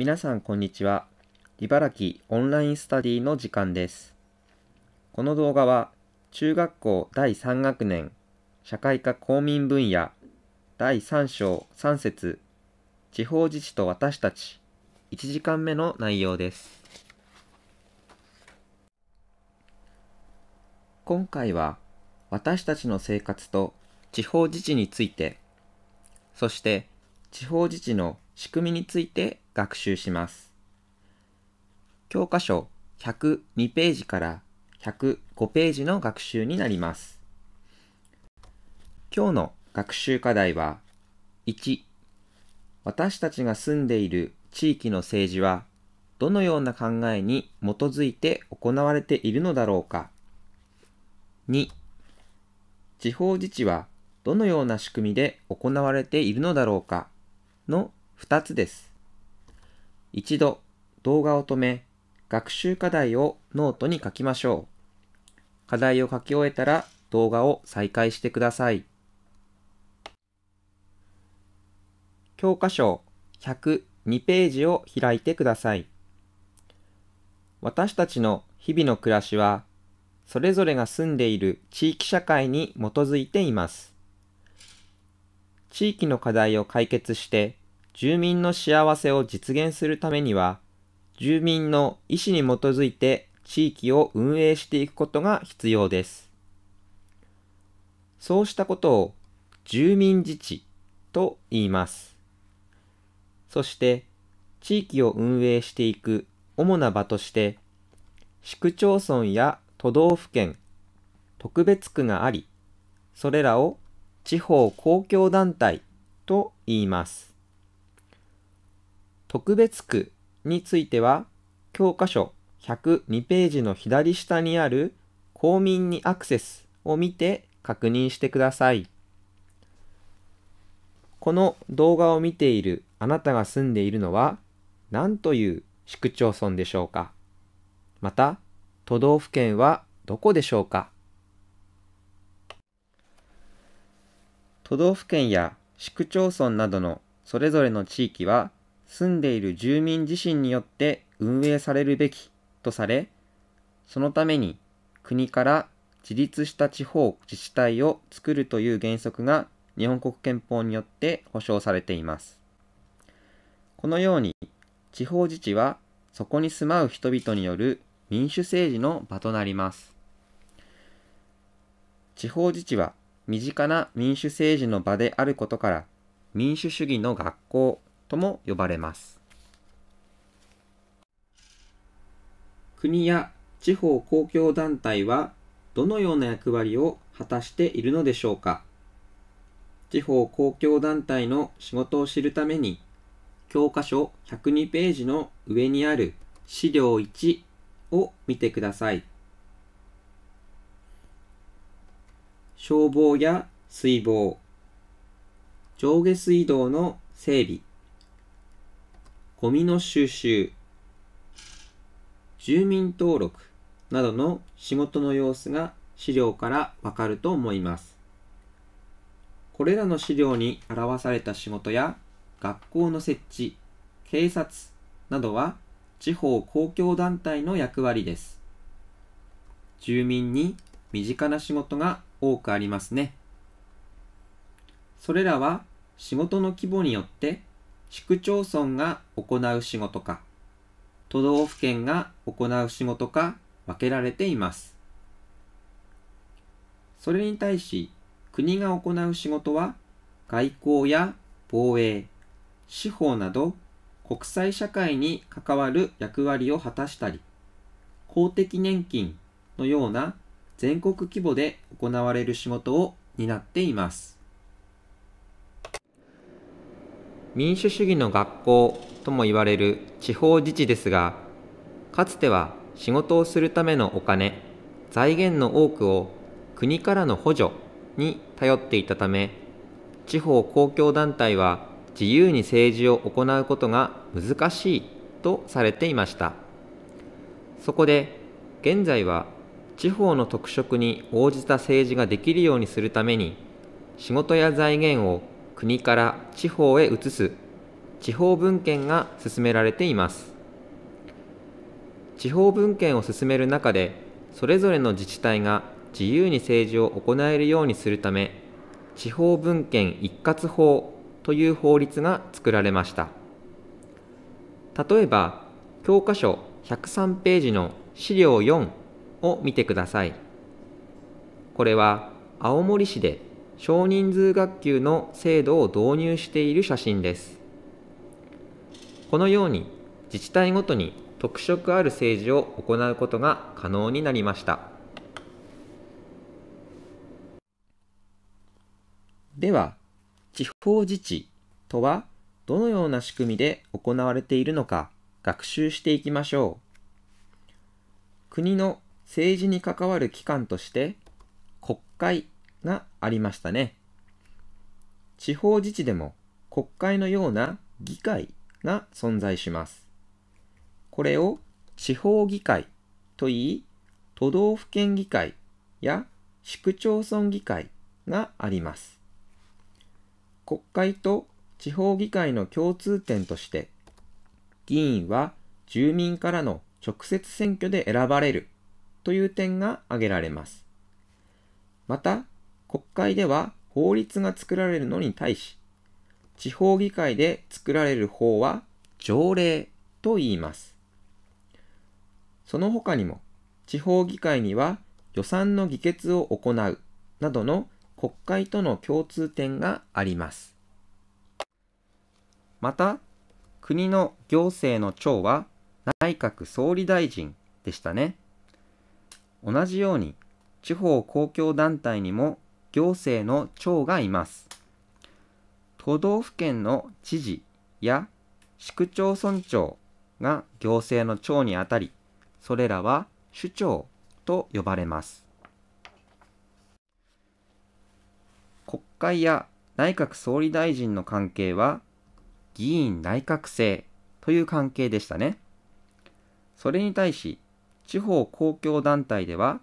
皆さんこんにちは。茨城オンラインスタディの時間です。この動画は中学校第3学年社会科公民分野第3章3節地方自治と私たち1時間目の内容です。今回は私たちの生活と地方自治についてそして地方自治の仕組みについて学習します。教科書102ページから105ページの学習になります。今日の学習課題は1私たちが住んでいる地域の政治はどのような考えに基づいて行われているのだろうか2地方自治はどのような仕組みで行われているのだろうかの2つです。一度動画を止め、学習課題をノートに書きましょう。課題を書き終えたら動画を再開してください。教科書102ページを開いてください。私たちの日々の暮らしは、それぞれが住んでいる地域社会に基づいています。地域の課題を解決して、住民の幸せを実現するためには、住民の意思に基づいて地域を運営していくことが必要です。そうしたことを住民自治と言います。そして、地域を運営していく主な場として、市区町村や都道府県、特別区があり、それらを地方公共団体と言います。特別区については、教科書102ページの左下にある公民にアクセスを見て確認してください。この動画を見ているあなたが住んでいるのは何という市区町村でしょうかまた都道府県はどこでしょうか都道府県や市区町村などのそれぞれの地域は住んでいる住民自身によって運営されるべきとされ、そのために国から自立した地方自治体を作るという原則が日本国憲法によって保障されています。このように地方自治はそこに住まう人々による民主政治の場となります。地方自治は身近な民主政治の場であることから民主主義の学校とも呼ばれます。国や地方公共団体はどのような役割を果たしているのでしょうか地方公共団体の仕事を知るために教科書102ページの上にある資料1を見てください消防や水防上下水道の整備ゴミの収集、住民登録などの仕事の様子が資料からわかると思います。これらの資料に表された仕事や学校の設置、警察などは地方公共団体の役割です。住民に身近な仕事が多くありますね。それらは仕事の規模によって市区町村が行う仕事か、都道府県が行う仕事か分けられています。それに対し、国が行う仕事は、外交や防衛、司法など国際社会に関わる役割を果たしたり、公的年金のような全国規模で行われる仕事を担っています。民主主義の学校とも言われる地方自治ですがかつては仕事をするためのお金財源の多くを国からの補助に頼っていたため地方公共団体は自由に政治を行うことが難しいとされていましたそこで現在は地方の特色に応じた政治ができるようにするために仕事や財源を国から地方へ移す地方分権が進められています地方分権を進める中でそれぞれの自治体が自由に政治を行えるようにするため地方分権一括法という法律が作られました例えば教科書103ページの資料4を見てくださいこれは青森市で少人数学級の制度を導入している写真です。このように自治体ごとに特色ある政治を行うことが可能になりました。では、地方自治とはどのような仕組みで行われているのか学習していきましょう。国の政治に関わる機関として国会がありましたね。地方自治でも国会のような議会が存在します。これを地方議会といい、都道府県議会や市区町村議会があります。国会と地方議会の共通点として、議員は住民からの直接選挙で選ばれるという点が挙げられます。また、国会では法律が作られるのに対し、地方議会で作られる法は条例と言います。その他にも、地方議会には予算の議決を行うなどの国会との共通点があります。また、国の行政の長は内閣総理大臣でしたね。同じように、地方公共団体にも行政の長がいます。都道府県の知事や市区町村長が行政の長にあたり、それらは首長と呼ばれます。国会や内閣総理大臣の関係は議員内閣制という関係でしたね。それに対し地方公共団体では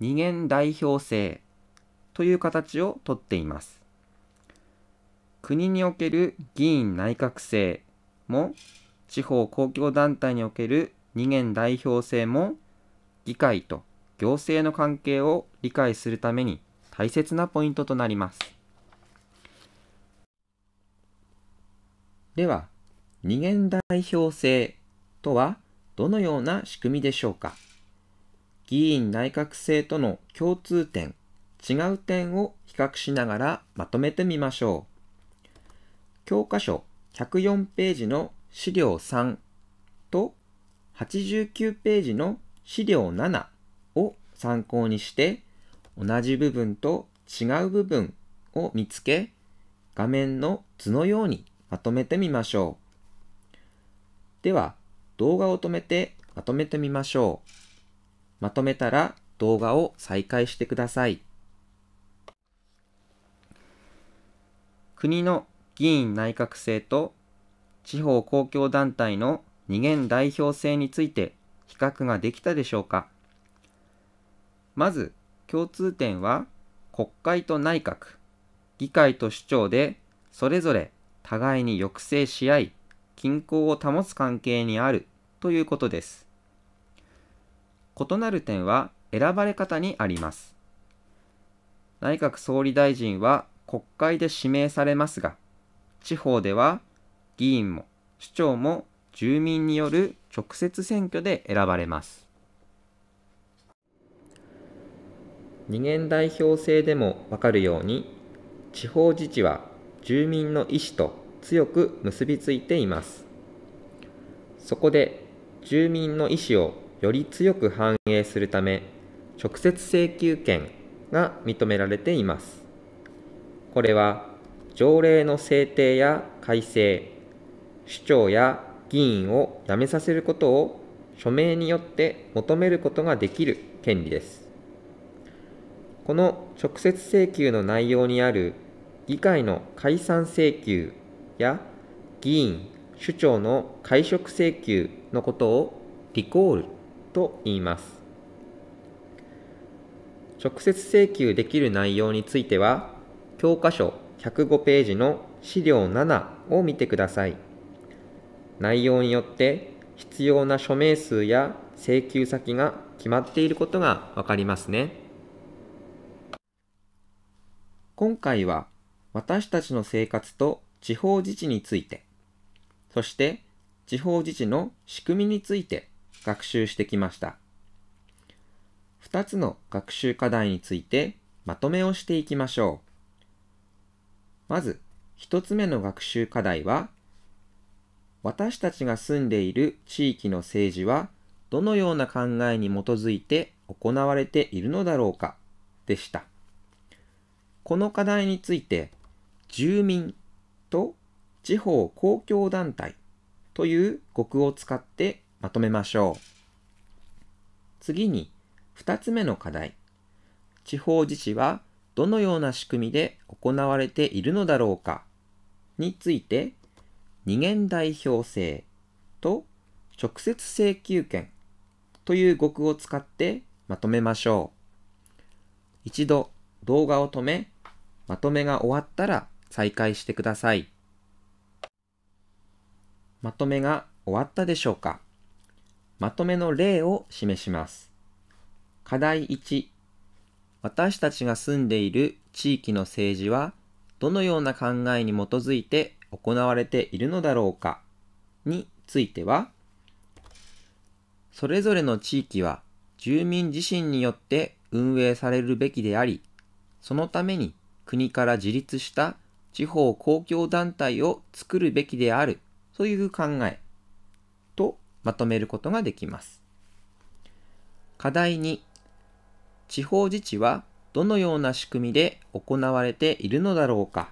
二元代表制という形をとっています。国における議員内閣制も地方公共団体における二元代表制も議会と行政の関係を理解するために大切なポイントとなります。では、二元代表制とはどのような仕組みでしょうか議員内閣制との共通点違う点を比較しながらまとめてみましょう。教科書104ページの資料3と89ページの資料7を参考にして同じ部分と違う部分を見つけ画面の図のようにまとめてみましょう。では動画を止めてまとめてみましょう。まとめたら動画を再開してください。国の議員内閣制と地方公共団体の二元代表制について比較ができたでしょうかまず共通点は国会と内閣議会と首長でそれぞれ互いに抑制し合い均衡を保つ関係にあるということです異なる点は選ばれ方にあります内閣総理大臣は国会で指名されますが、地方では議員も市長も住民による直接選挙で選ばれます。二元代表制でもわかるように、地方自治は住民の意思と強く結びついています。そこで住民の意思をより強く反映するため、直接請求権が認められています。これは条例の制定や改正首長や議員を辞めさせることを署名によって求めることができる権利ですこの直接請求の内容にある議会の解散請求や議員首長の解職請求のことをリコールと言います直接請求できる内容については教科書105ページの資料7を見てください。内容によって必要な署名数や請求先が決まっていることがわかりますね。今回は私たちの生活と地方自治について、そして地方自治の仕組みについて学習してきました。2つの学習課題についてまとめをしていきましょう。まず1つ目の学習課題は私たちが住んでいる地域の政治はどのような考えに基づいて行われているのだろうかでした。この課題について住民と地方公共団体という語句を使ってまとめましょう。次に2つ目の課題地方自治はどのような仕組みで行われているのだろうかについて二元代表制と直接請求権という語句を使ってまとめましょう。一度動画を止め、まとめが終わったら再開してください。まとめが終わったでしょうかまとめの例を示します。課題1私たちが住んでいる地域の政治はどのような考えに基づいて行われているのだろうかについてはそれぞれの地域は住民自身によって運営されるべきでありそのために国から自立した地方公共団体を作るべきであるという考えとまとめることができます。課題2地方自治はどのような仕組みで行われているのだろうか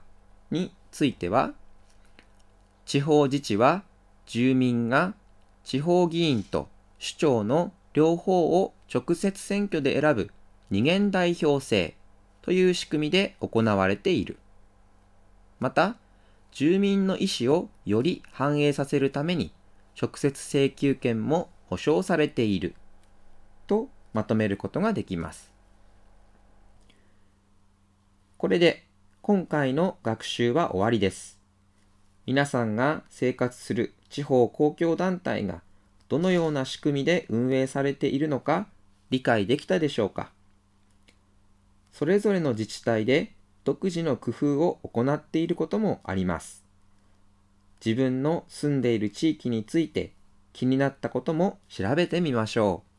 については、地方自治は住民が地方議員と首長の両方を直接選挙で選ぶ二元代表制という仕組みで行われている。また、住民の意思をより反映させるために直接請求権も保障されているとまとめることができます。これで今回の学習は終わりです。皆さんが生活する地方公共団体がどのような仕組みで運営されているのか理解できたでしょうかそれぞれの自治体で独自の工夫を行っていることもあります。自分の住んでいる地域について気になったことも調べてみましょう。